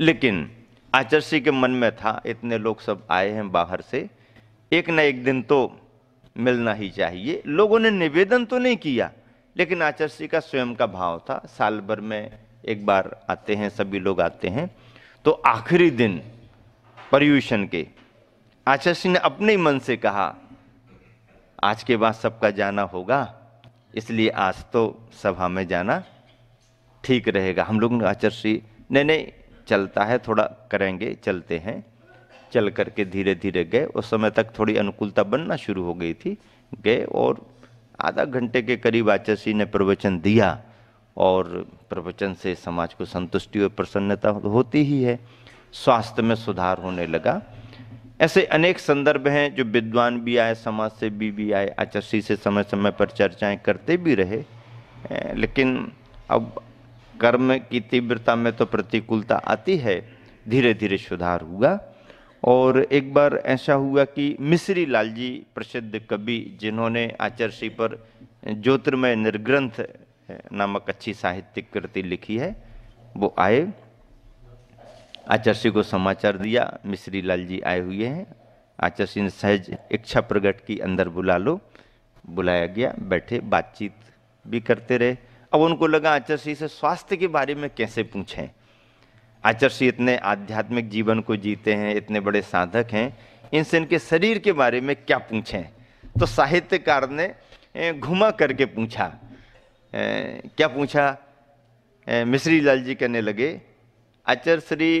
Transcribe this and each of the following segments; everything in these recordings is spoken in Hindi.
लेकिन आचार्य के मन में था इतने लोग सब आए हैं बाहर से एक न एक दिन तो मिलना ही चाहिए लोगों ने निवेदन तो नहीं किया लेकिन आचार्य का स्वयं का भाव था साल भर में एक बार आते हैं सभी लोग आते हैं तो आखिरी दिन पर्यूषण के आचार्य ने अपने ही मन से कहा आज के बाद सबका जाना होगा इसलिए आज तो सभा में जाना ठीक रहेगा हम लोग ने आचार्य नहीं नहीं चलता है थोड़ा करेंगे चलते हैं चल करके धीरे धीरे गए उस समय तक थोड़ी अनुकूलता बनना शुरू हो गई थी गए और आधा घंटे के करीब आचार्य ने प्रवचन दिया और प्रवचन से समाज को संतुष्टि और प्रसन्नता होती ही है स्वास्थ्य में सुधार होने लगा ऐसे अनेक संदर्भ हैं जो विद्वान भी आए समाज से भी भी आए आचार्य से समय समय पर चर्चाएं करते भी रहे लेकिन अब कर्म की तीव्रता में तो प्रतिकूलता आती है धीरे धीरे सुधार हुआ और एक बार ऐसा हुआ कि मिश्री लाल जी प्रसिद्ध कवि जिन्होंने आचरसी पर ज्योतिर्मय निर्ग्रंथ नामक अच्छी साहित्यिक कृति लिखी है वो आए आचरसी को समाचार दिया मिश्री लाल जी आए हुए हैं आचरसी ने सहज इच्छा प्रकट की अंदर बुला लो बुलाया गया बैठे बातचीत भी करते रहे अब उनको लगा आचार्य श्री से स्वास्थ्य के बारे में कैसे पूछें आचार्य श्री इतने आध्यात्मिक जीवन को जीते हैं इतने बड़े साधक हैं इनसे इनके शरीर के बारे में क्या पूछें तो साहित्यकार ने घुमा करके पूछा ए, क्या पूछा मिश्री लाल जी कहने लगे आचार्य श्री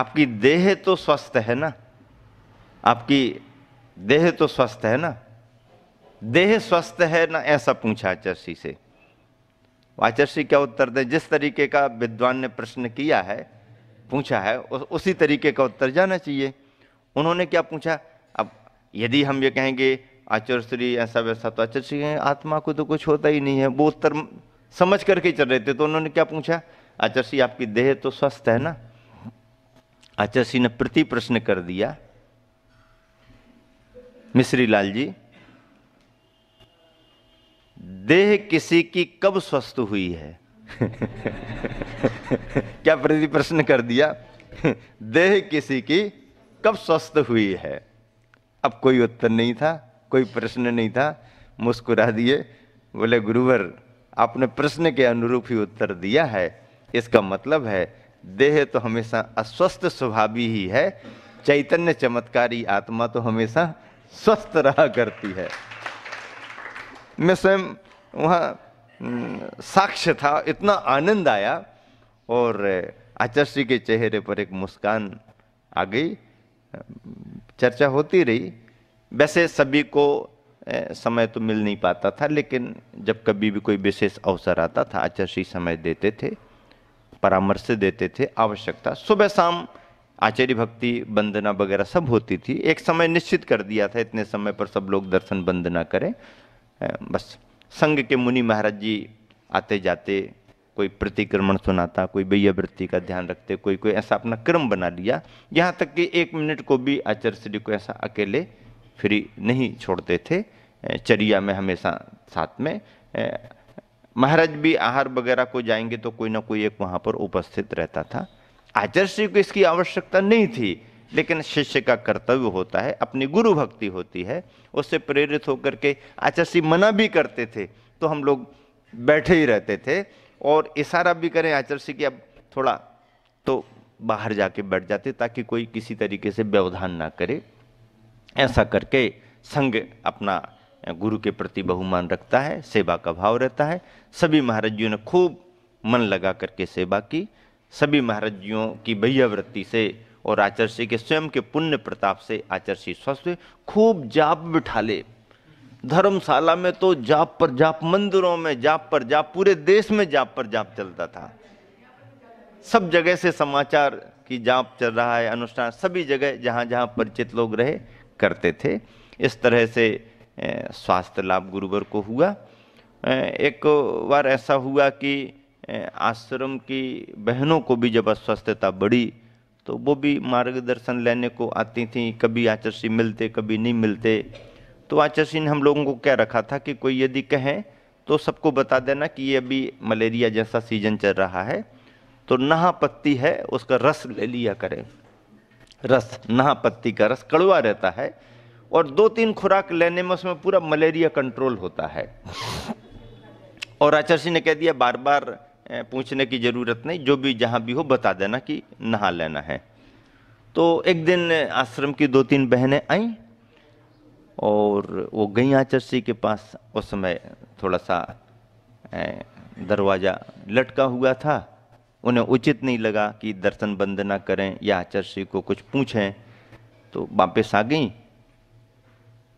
आपकी देह तो स्वस्थ है ना आपकी देह तो स्वस्थ है ना देह स्वस्थ है ना ऐसा पूछा आचर्षी से आचर्षी क्या उत्तर दें जिस तरीके का विद्वान ने प्रश्न किया है पूछा है उस, उसी तरीके का उत्तर जाना चाहिए उन्होंने क्या पूछा अब यदि हम ये कहेंगे आचर्षी ऐसा वैसा तो आचर्षी कहें आत्मा को तो कुछ होता ही नहीं है वो उत्तर समझ करके चल रहे थे तो उन्होंने क्या पूछा आचर्षी आपकी देह तो स्वस्थ है ना आचर्षी ने प्रति प्रश्न कर दिया मिश्री लाल जी देह किसी की कब स्वस्थ हुई है क्या प्रति प्रश्न कर दिया देह किसी की कब स्वस्थ हुई है अब कोई उत्तर नहीं था कोई प्रश्न नहीं था मुस्कुरा दिए बोले गुरुवर आपने प्रश्न के अनुरूप ही उत्तर दिया है इसका मतलब है देह तो हमेशा अस्वस्थ स्वभावी ही है चैतन्य चमत्कारी आत्मा तो हमेशा स्वस्थ रहा करती है मैं स्वयं वहाँ हम्म, साक्ष्य था इतना आनंद आया और आचार्य के चेहरे पर एक मुस्कान आ गई चर्चा होती रही वैसे सभी को समय तो मिल नहीं पाता था लेकिन जब कभी भी कोई विशेष अवसर आता था आचार्य समय देते थे परामर्श देते थे आवश्यकता सुबह शाम आचार्य भक्ति वंदना वगैरह सब होती थी एक समय निश्चित कर दिया था इतने समय पर सब लोग दर्शन वंदना करें बस संघ के मुनि महाराज जी आते जाते कोई प्रतिक्रमण सुनाता कोई भैया वृत्ति का ध्यान रखते कोई कोई ऐसा अपना क्रम बना लिया यहाँ तक कि एक मिनट को भी आचार्य श्री को ऐसा अकेले फ्री नहीं छोड़ते थे चरिया में हमेशा साथ में महाराज भी आहार वगैरह को जाएंगे तो कोई ना कोई एक वहाँ पर उपस्थित रहता था आचार्य श्री को इसकी आवश्यकता नहीं थी लेकिन शिष्य का कर्तव्य होता है अपनी गुरु भक्ति होती है उससे प्रेरित होकर के आचार्य मना भी करते थे तो हम लोग बैठे ही रहते थे और इशारा भी करें आचार्य कि अब थोड़ा तो बाहर जाके बैठ जाते ताकि कोई किसी तरीके से व्यवधान ना करे ऐसा करके संघ अपना गुरु के प्रति बहुमान रखता है सेवा का भाव रहता है सभी महाराज जियों ने खूब मन लगा करके सेवा की सभी महाराज जियों की भैयावृत्ति से और आचर्षी के स्वयं के पुण्य प्रताप से आचर्षी स्वस्थ खूब जाप बिठा ले धर्मशाला में तो जाप पर जाप मंदिरों में जाप पर जाप पूरे देश में जाप पर जाप चलता था सब जगह से समाचार की जाप चल रहा है अनुष्ठान सभी जगह जहाँ जहाँ परिचित लोग रहे करते थे इस तरह से स्वास्थ्य लाभ गुरुवर को हुआ एक बार ऐसा हुआ कि आश्रम की बहनों को भी जब अस्वस्थता बढ़ी तो वो भी मार्गदर्शन लेने को आती थी कभी आचर्षी मिलते कभी नहीं मिलते तो आचर्षी ने हम लोगों को क्या रखा था कि कोई यदि कहें तो सबको बता देना कि ये अभी मलेरिया जैसा सीजन चल रहा है तो नहा पत्ती है उसका रस ले लिया करें रस नहा पत्ती का रस कड़वा रहता है और दो तीन खुराक लेने में उसमें पूरा मलेरिया कंट्रोल होता है और आचर्षी ने कह दिया बार बार पूछने की ज़रूरत नहीं जो भी जहाँ भी हो बता देना कि नहा लेना है तो एक दिन आश्रम की दो तीन बहनें आई और वो गई आचार्य के पास उस समय थोड़ा सा दरवाज़ा लटका हुआ था उन्हें उचित नहीं लगा कि दर्शन वंदना करें या आचार्य को कुछ पूछें तो वापस आ गई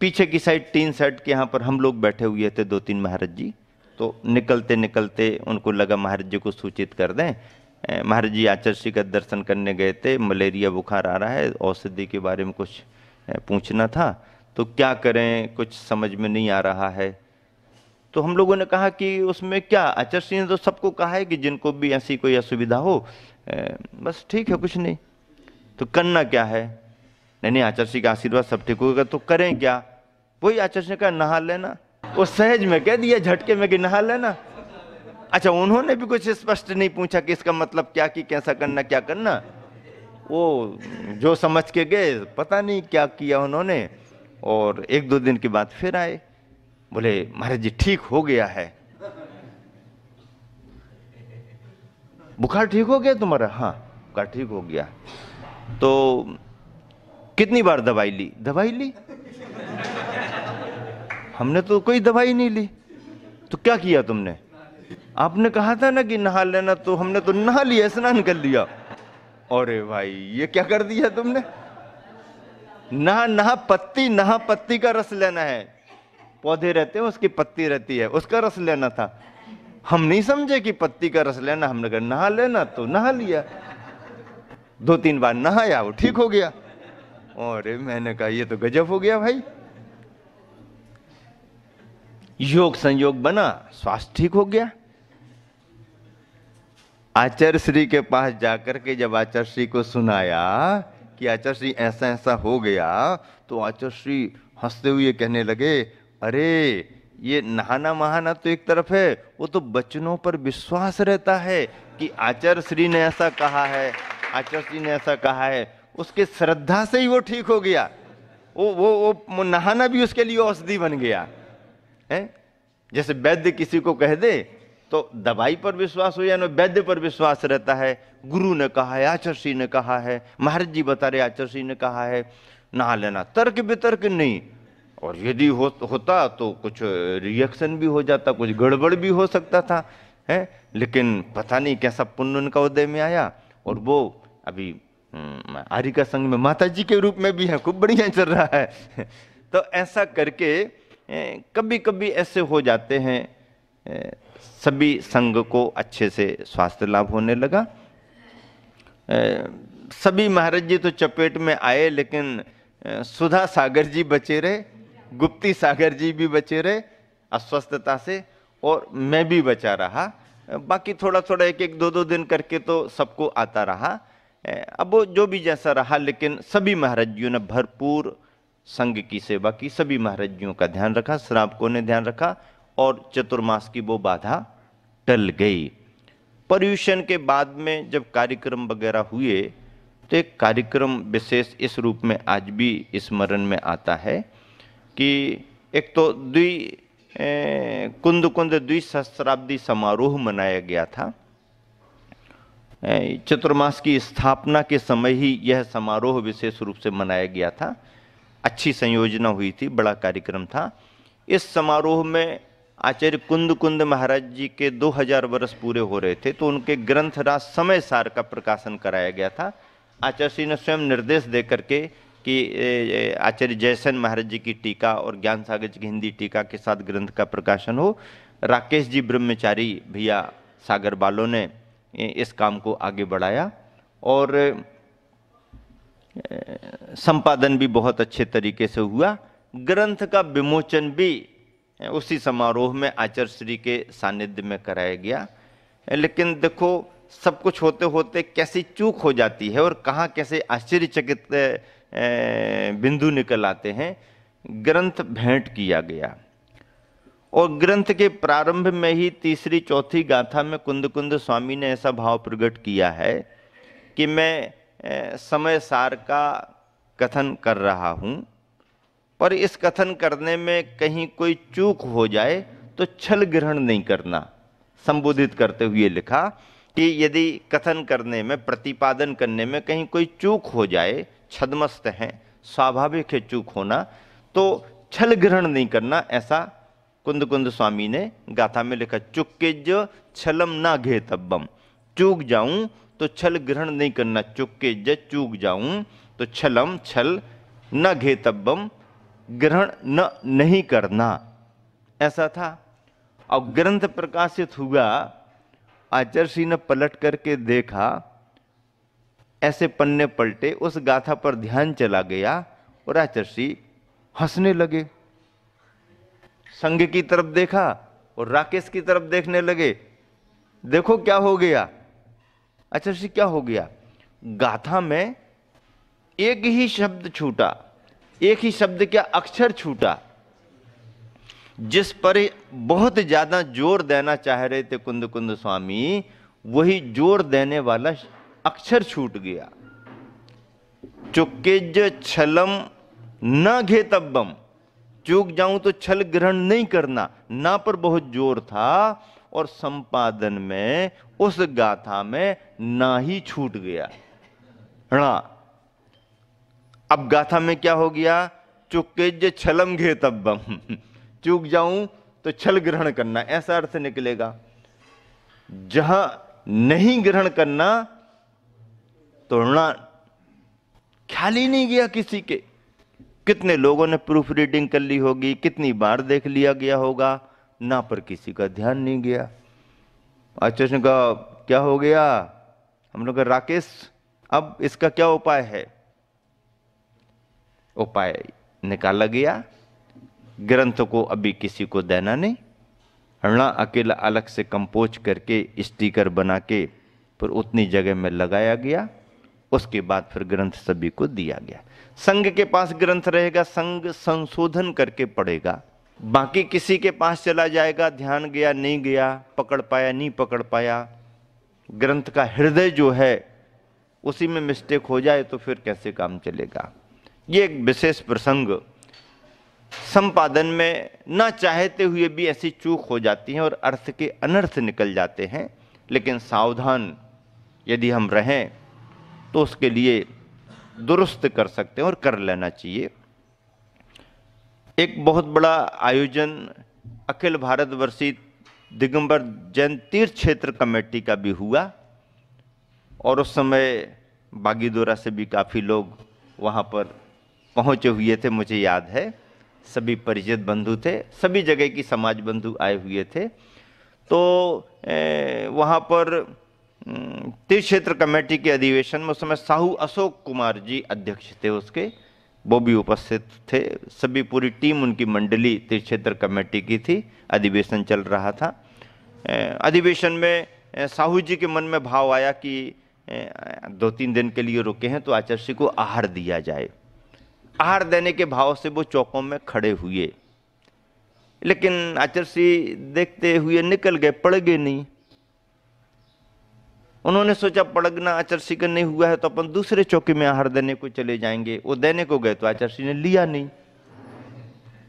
पीछे की साइड टीन सेट के यहाँ पर हम लोग बैठे हुए थे दो तीन महाराज जी तो निकलते निकलते उनको लगा महाराज जी को सूचित कर दें महाराज जी आचार्य का दर्शन करने गए थे मलेरिया बुखार आ रहा है औषधि के बारे में कुछ पूछना था तो क्या करें कुछ समझ में नहीं आ रहा है तो हम लोगों ने कहा कि उसमें क्या आचार्य जी ने तो सबको कहा है कि जिनको भी ऐसी कोई असुविधा हो बस ठीक है कुछ नहीं तो करना क्या है नहीं नहीं आचार्य का आशीर्वाद सब ठीक होगा तो करें क्या वही आचार्य का नहा लेना वो सहज में कह दिया झटके में कि नहा लेना अच्छा उन्होंने भी कुछ स्पष्ट नहीं पूछा कि इसका मतलब क्या कि कैसा करना क्या करना वो जो समझ के गए पता नहीं क्या किया उन्होंने और एक दो दिन के बाद फिर आए बोले महाराज जी ठीक हो गया है बुखार ठीक हो गया तुम्हारा हाँ बुखार ठीक हो गया तो कितनी बार दवाई ली दवाई ली हमने तो कोई दवाई नहीं ली तो क्या किया तुमने आपने कहा था ना कि नहा लेना तो हमने तो नहा लिया स्नान कर लिया अरे भाई ये क्या कर दिया तुमने नहा नहा पत्ती नहा पत्ती का रस लेना है पौधे रहते हैं उसकी पत्ती रहती है उसका रस लेना था हम नहीं समझे कि पत्ती का रस लेना हमने कहा नहा लेना तो नहा लिया दो तीन बार नहाया वो ठीक हो गया और मैंने कहा ये तो गजब हो गया भाई योग संयोग बना स्वास्थ्य ठीक हो गया आचार्य श्री के पास जाकर के जब आचार्य श्री को सुनाया कि आचार्य श्री ऐसा ऐसा हो गया तो आचार्य श्री हंसते हुए कहने लगे अरे ये नहाना महाना तो एक तरफ है वो तो बचनों पर विश्वास रहता है कि आचार्य श्री ने ऐसा कहा है आचार्य श्री ने ऐसा कहा है उसके श्रद्धा से ही वो ठीक हो गया वो वो वो नहाना भी उसके लिए औषधि बन गया हैं जैसे वैद्य किसी को कह दे तो दवाई पर विश्वास हो या ना वैद्य पर विश्वास रहता है गुरु ने कहा है आचार्य ने कहा है महाराज जी बता रहे आचार्य ने कहा है नहा लेना तर्क वितर्क नहीं और यदि हो, होता तो कुछ रिएक्शन भी हो जाता कुछ गड़बड़ भी हो सकता था है लेकिन पता नहीं कैसा पुण्य उनका उदय में आया और वो अभी हम्म, आरिका संघ में माता जी के रूप में भी है खूब बढ़िया चल रहा है तो ऐसा करके कभी कभी ऐसे हो जाते हैं सभी संघ को अच्छे से स्वास्थ्य लाभ होने लगा सभी महाराज जी तो चपेट में आए लेकिन सुधा सागर जी बचे रहे गुप्ती सागर जी भी बचे रहे अस्वस्थता से और मैं भी बचा रहा बाकी थोड़ा थोड़ा एक एक दो दो दिन करके तो सबको आता रहा अब वो जो भी जैसा रहा लेकिन सभी महाराज जियों ने भरपूर संघ की सेवा की सभी महाराजियों का ध्यान रखा श्रावकों ने ध्यान रखा और चतुर्मास की वो बाधा टल गई पर्यूषण के बाद में जब कार्यक्रम वगैरह हुए तो एक कार्यक्रम विशेष इस रूप में आज भी स्मरण में आता है कि एक तो द्वि कुंद कुंद द्विसहस्राब्दी समारोह मनाया गया था चतुर्मास की स्थापना के समय ही यह समारोह विशेष रूप से मनाया गया था अच्छी संयोजना हुई थी बड़ा कार्यक्रम था इस समारोह में आचार्य कुंद कुंद महाराज जी के 2000 वर्ष पूरे हो रहे थे तो उनके ग्रंथ राज समय सार का प्रकाशन कराया गया था आचार्य श्री ने स्वयं निर्देश दे करके कि आचार्य जयसेन महाराज जी की टीका और ज्ञान सागर जी की हिंदी टीका के साथ ग्रंथ का प्रकाशन हो राकेश जी ब्रह्मचारी भैया सागर बालों ने इस काम को आगे बढ़ाया और संपादन भी बहुत अच्छे तरीके से हुआ ग्रंथ का विमोचन भी उसी समारोह में आचार्य श्री के सानिध्य में कराया गया लेकिन देखो सब कुछ होते होते कैसी चूक हो जाती है और कहाँ कैसे आश्चर्यचकित बिंदु निकल आते हैं ग्रंथ भेंट किया गया और ग्रंथ के प्रारंभ में ही तीसरी चौथी गाथा में कुंद कुंद स्वामी ने ऐसा भाव प्रकट किया है कि मैं समय सार का कथन कर रहा हूँ पर इस कथन करने में कहीं कोई चूक हो जाए तो छल ग्रहण नहीं करना संबोधित करते हुए लिखा कि यदि कथन करने में प्रतिपादन करने में कहीं कोई चूक हो जाए छदमस्त हैं स्वाभाविक है चूक होना तो छल ग्रहण नहीं करना ऐसा कुंद कुंद स्वामी ने गाथा में लिखा चुक के जो छलम ना घे तब्बम चूक जाऊं तो छल ग्रहण नहीं करना चुपके जब चूक जाऊं तो छलम छल न घेतब्बम ग्रहण न नहीं करना ऐसा था अब ग्रंथ प्रकाशित हुआ आचार्य सिंह ने पलट करके देखा ऐसे पन्ने पलटे उस गाथा पर ध्यान चला गया और आचार्य सिंह हंसने लगे संघ की तरफ देखा और राकेश की तरफ देखने लगे देखो क्या हो गया अच्छा से क्या हो गया गाथा में एक ही शब्द छूटा एक ही शब्द क्या अक्षर छूटा जिस पर बहुत ज़्यादा जोर देना चाह रहे थे कुंद कुंद स्वामी वही जोर देने वाला अक्षर छूट गया चुकेज छलम न घेतब्बम चूक जाऊं तो छल ग्रहण नहीं करना ना पर बहुत जोर था और संपादन में उस गाथा में ना ही छूट गया ना हाँ। अब गाथा में क्या हो गया चुके जे छलम घे तब्बम चूक जाऊं तो छल ग्रहण करना ऐसा अर्थ निकलेगा जहां नहीं ग्रहण करना तो ऋणा हाँ, ख्याल ही नहीं गया किसी के कितने लोगों ने प्रूफ रीडिंग कर ली होगी कितनी बार देख लिया गया होगा ना पर किसी का ध्यान नहीं गया आचार्य ने कहा क्या हो गया हम लोग राकेश अब इसका क्या उपाय है उपाय निकाला गया ग्रंथ को अभी किसी को देना नहीं हरणा अकेला अलग से कंपोज करके स्टिकर बना के फिर उतनी जगह में लगाया गया उसके बाद फिर ग्रंथ सभी को दिया गया संघ के पास ग्रंथ रहेगा संघ संशोधन करके पढ़ेगा बाकी किसी के पास चला जाएगा ध्यान गया नहीं गया पकड़ पाया नहीं पकड़ पाया ग्रंथ का हृदय जो है उसी में मिस्टेक हो जाए तो फिर कैसे काम चलेगा ये एक विशेष प्रसंग संपादन में ना चाहते हुए भी ऐसी चूक हो जाती है और अर्थ के अनर्थ निकल जाते हैं लेकिन सावधान यदि हम रहें तो उसके लिए दुरुस्त कर सकते हैं और कर लेना चाहिए एक बहुत बड़ा आयोजन अखिल भारतवर्षी दिगंबर जैन तीर्थ क्षेत्र कमेटी का भी हुआ और उस समय बागीदोरा से भी काफ़ी लोग वहाँ पर पहुँचे हुए थे मुझे याद है सभी परिचित बंधु थे सभी जगह की समाज बंधु आए हुए थे तो वहाँ पर तीर्थ क्षेत्र कमेटी के अधिवेशन में उस समय साहू अशोक कुमार जी अध्यक्ष थे उसके वो भी उपस्थित थे सभी पूरी टीम उनकी मंडली तीर्थ क्षेत्र कमेटी की थी अधिवेशन चल रहा था अधिवेशन में साहू जी के मन में भाव आया कि दो तीन दिन के लिए रुके हैं तो आचार्य को आहार दिया जाए आहार देने के भाव से वो चौकों में खड़े हुए लेकिन आचार्य देखते हुए निकल गए पड़ गए नहीं उन्होंने सोचा पड़गना आचरसी का नहीं हुआ है तो अपन दूसरे चौकी में आहार देने को चले जाएंगे वो देने को गए तो आचरसी ने लिया नहीं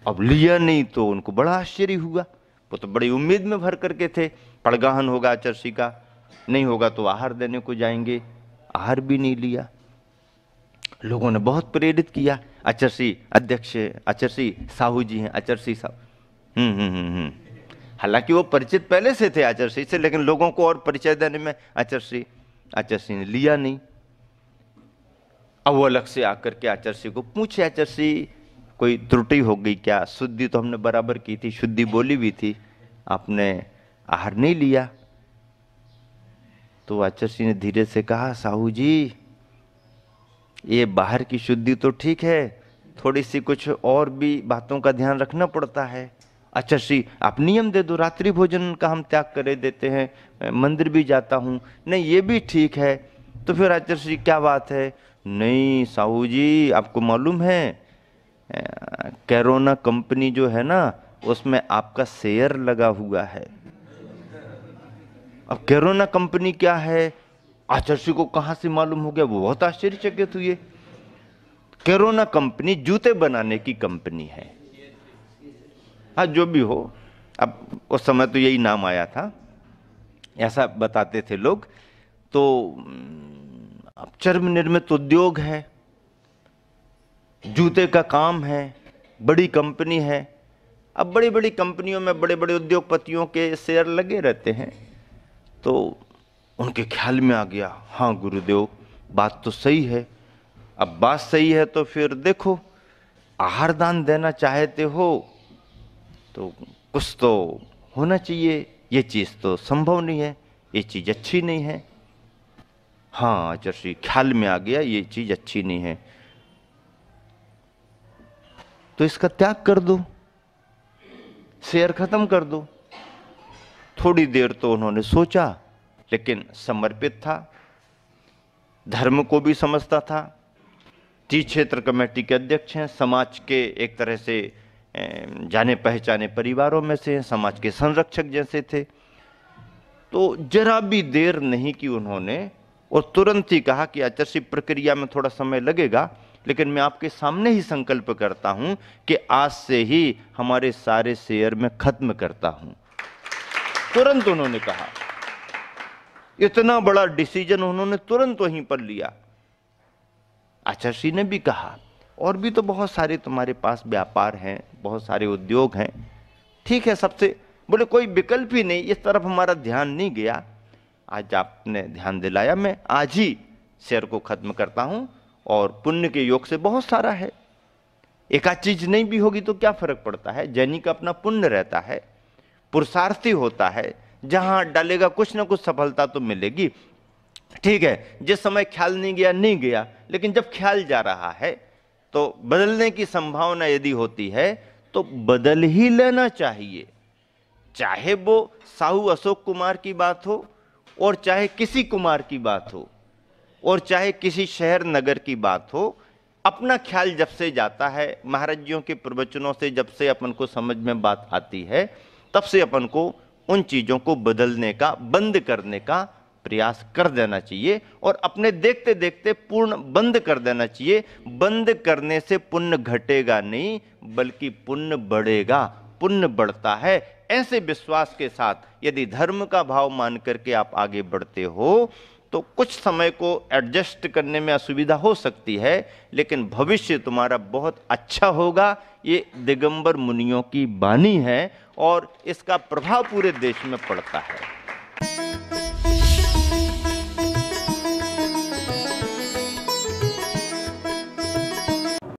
अब लिया नहीं तो उनको बड़ा आश्चर्य हुआ वो तो बड़ी उम्मीद में भर करके थे पड़गाहन होगा आचरसी का नहीं होगा तो आहार देने को जाएंगे आहार भी नहीं लिया लोगों ने बहुत प्रेरित किया आचरसी अध्यक्ष आचरसी साहू जी हैं आचरसी साहू हम्म हम्म हम्म हम्म हालांकि वो परिचित पहले से थे आचार्य श्री से लेकिन लोगों को और परिचय देने में आचार्य श्री आचार्य श्री ने लिया नहीं अब वो अलग से आकर के आचार्य श्री को पूछे आचार्य श्री कोई त्रुटि हो गई क्या शुद्धि तो हमने बराबर की थी शुद्धि बोली भी थी आपने आहार नहीं लिया तो आचार्य श्री ने धीरे से कहा साहू जी ये बाहर की शुद्धि तो ठीक है थोड़ी सी कुछ और भी बातों का ध्यान रखना पड़ता है अच्छा श्री आप नियम दे दो रात्रि भोजन का हम त्याग करे देते हैं मंदिर भी जाता हूँ नहीं ये भी ठीक है तो फिर आचार्य श्री क्या बात है नहीं साहू जी आपको मालूम है कैरोना कंपनी जो है ना उसमें आपका शेयर लगा हुआ है अब कैरोना कंपनी क्या है आचार्य को कहाँ से मालूम हो गया वो बहुत आश्चर्यचकित हुए कैरोना कंपनी जूते बनाने की कंपनी है हाँ जो भी हो अब उस समय तो यही नाम आया था ऐसा बताते थे लोग तो अब चर्म निर्मित उद्योग है जूते का काम है बड़ी कंपनी है अब बड़ी बड़ी कंपनियों में बड़े बड़े उद्योगपतियों के शेयर लगे रहते हैं तो उनके ख्याल में आ गया हाँ गुरुदेव बात तो सही है अब बात सही है तो फिर देखो आहार दान देना चाहते हो तो कुछ तो होना चाहिए ये चीज़ तो संभव नहीं है ये चीज़ अच्छी नहीं है हाँ आचार्य ख्याल में आ गया ये चीज़ अच्छी नहीं है तो इसका त्याग कर दो शेयर खत्म कर दो थोड़ी देर तो उन्होंने सोचा लेकिन समर्पित था धर्म को भी समझता था टी क्षेत्र कमेटी के अध्यक्ष हैं समाज के एक तरह से जाने पहचाने परिवारों में से समाज के संरक्षक जैसे थे तो जरा भी देर नहीं की उन्होंने और तुरंत ही कहा कि आचार्य प्रक्रिया में थोड़ा समय लगेगा लेकिन मैं आपके सामने ही संकल्प करता हूं कि आज से ही हमारे सारे शेयर में खत्म करता हूं तुरंत उन्होंने कहा इतना बड़ा डिसीजन उन्होंने तुरंत वहीं पर लिया आचर्षी ने भी कहा और भी तो बहुत सारे तुम्हारे पास व्यापार हैं बहुत सारे उद्योग हैं ठीक है सबसे बोले कोई विकल्प ही नहीं इस तरफ हमारा ध्यान नहीं गया आज आपने ध्यान दिलाया मैं आज ही शेयर को ख़त्म करता हूँ और पुण्य के योग से बहुत सारा है एक आध चीज़ नहीं भी होगी तो क्या फ़र्क पड़ता है जैनी का अपना पुण्य रहता है पुरुषार्थी होता है जहां डालेगा कुछ ना कुछ सफलता तो मिलेगी ठीक है जिस समय ख्याल नहीं गया नहीं गया लेकिन जब ख्याल जा रहा है तो बदलने की संभावना यदि होती है तो बदल ही लेना चाहिए चाहे वो साहू अशोक कुमार की बात हो और चाहे किसी कुमार की बात हो और चाहे किसी शहर नगर की बात हो अपना ख्याल जब से जाता है महाराजियों के प्रवचनों से जब से अपन को समझ में बात आती है तब से अपन को उन चीज़ों को बदलने का बंद करने का प्रयास कर देना चाहिए और अपने देखते देखते पूर्ण बंद कर देना चाहिए बंद करने से पुण्य घटेगा नहीं बल्कि पुण्य बढ़ेगा पुण्य बढ़ता है ऐसे विश्वास के साथ यदि धर्म का भाव मान करके आप आगे बढ़ते हो तो कुछ समय को एडजस्ट करने में असुविधा हो सकती है लेकिन भविष्य तुम्हारा बहुत अच्छा होगा ये दिगंबर मुनियों की बानी है और इसका प्रभाव पूरे देश में पड़ता है